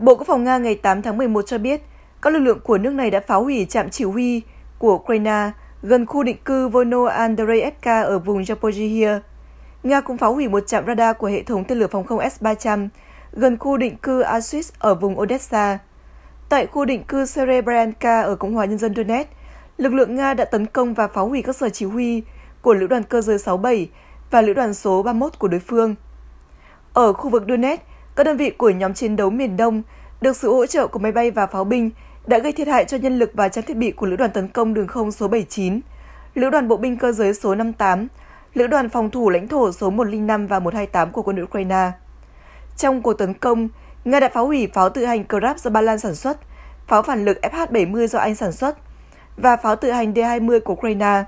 Bộ Quốc phòng Nga ngày 8 tháng 11 cho biết, các lực lượng của nước này đã phá hủy trạm chỉ huy của Ukraine gần khu định cư Volno Andreyevka ở vùng Zaporizhia. Nga cũng phá hủy một trạm radar của hệ thống tên lửa phòng không S-300 gần khu định cư Asis ở vùng Odessa. Tại khu định cư Serebrenka ở Cộng hòa Nhân dân Donetsk, lực lượng Nga đã tấn công và phá hủy các sở chỉ huy của lữ đoàn cơ giới 67 và lữ đoàn số 31 của đối phương. Ở khu vực Donetsk, các đơn vị của nhóm chiến đấu miền Đông được sự hỗ trợ của máy bay và pháo binh đã gây thiệt hại cho nhân lực và trang thiết bị của Lữ đoàn tấn công đường không số 79, Lữ đoàn bộ binh cơ giới số 58, Lữ đoàn phòng thủ lãnh thổ số 105 và 128 của quân đội Ukraine. Trong cuộc tấn công, Nga đã phá hủy pháo tự hành Krab do Ba Lan sản xuất, pháo phản lực FH-70 do Anh sản xuất và pháo tự hành D-20 của Ukraine.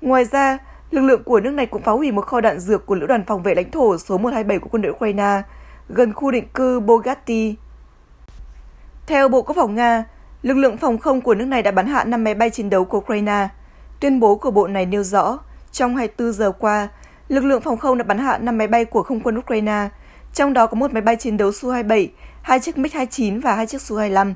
Ngoài ra, lực lượng của nước này cũng phá hủy một kho đạn dược của Lữ đoàn phòng vệ lãnh thổ số 127 của quân đội Ukraine – gần khu định cư Bogatti. Theo Bộ Quốc phòng Nga, lực lượng phòng không của nước này đã bắn hạ 5 máy bay chiến đấu của Ukraine. Tuyên bố của bộ này nêu rõ, trong 24 giờ qua, lực lượng phòng không đã bắn hạ 5 máy bay của không quân Ukraine, trong đó có một máy bay chiến đấu Su-27, hai chiếc MiG-29 và hai chiếc Su-25.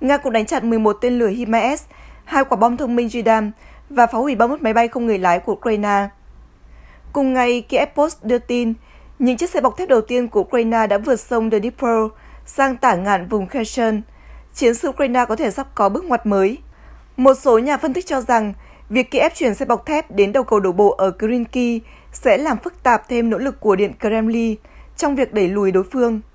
Nga cũng đánh chặn 11 tên lửa HIMARS, hai quả bom thông minh JDAM và phá hủy 31 máy bay không người lái của Ukraine. Cùng ngày, Kiev Post đưa tin những chiếc xe bọc thép đầu tiên của Ukraine đã vượt sông Dnipro sang tả ngạn vùng Kherson. Chiến sự Ukraine có thể sắp có bước ngoặt mới. Một số nhà phân tích cho rằng, việc Kiev chuyển xe bọc thép đến đầu cầu đổ bộ ở Krynky sẽ làm phức tạp thêm nỗ lực của Điện Kremlin trong việc đẩy lùi đối phương.